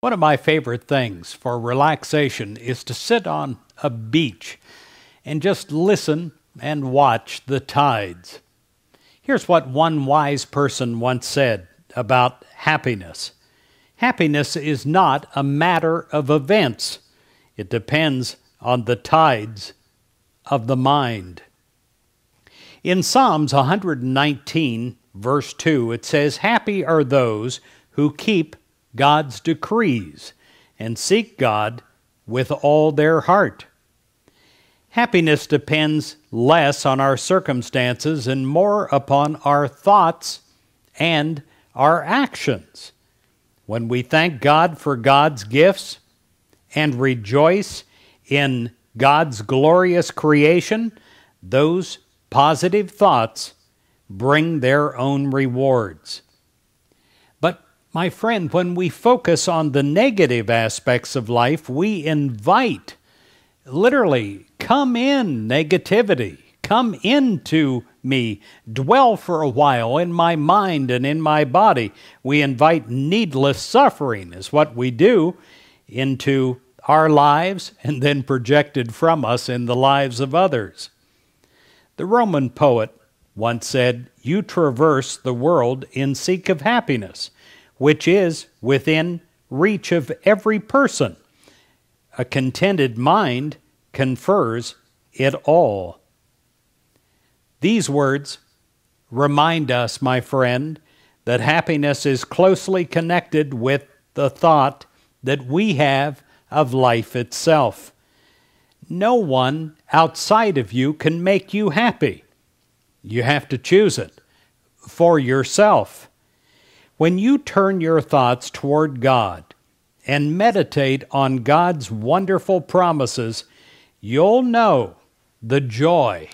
One of my favorite things for relaxation is to sit on a beach and just listen and watch the tides. Here's what one wise person once said about happiness Happiness is not a matter of events, it depends on the tides of the mind. In Psalms 119, verse 2, it says, Happy are those who keep God's decrees and seek God with all their heart. Happiness depends less on our circumstances and more upon our thoughts and our actions. When we thank God for God's gifts and rejoice in God's glorious creation, those positive thoughts bring their own rewards. My friend, when we focus on the negative aspects of life, we invite, literally, come in negativity, come into me, dwell for a while in my mind and in my body. We invite needless suffering, is what we do, into our lives and then projected from us in the lives of others. The Roman poet once said, You traverse the world in seek of happiness which is within reach of every person. A contented mind confers it all. These words remind us, my friend, that happiness is closely connected with the thought that we have of life itself. No one outside of you can make you happy. You have to choose it for yourself. When you turn your thoughts toward God and meditate on God's wonderful promises, you'll know the joy,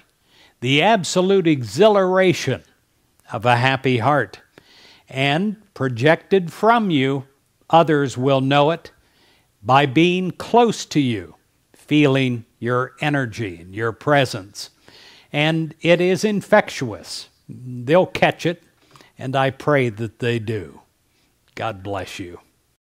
the absolute exhilaration of a happy heart. And projected from you, others will know it by being close to you, feeling your energy and your presence. And it is infectious. They'll catch it and I pray that they do. God bless you.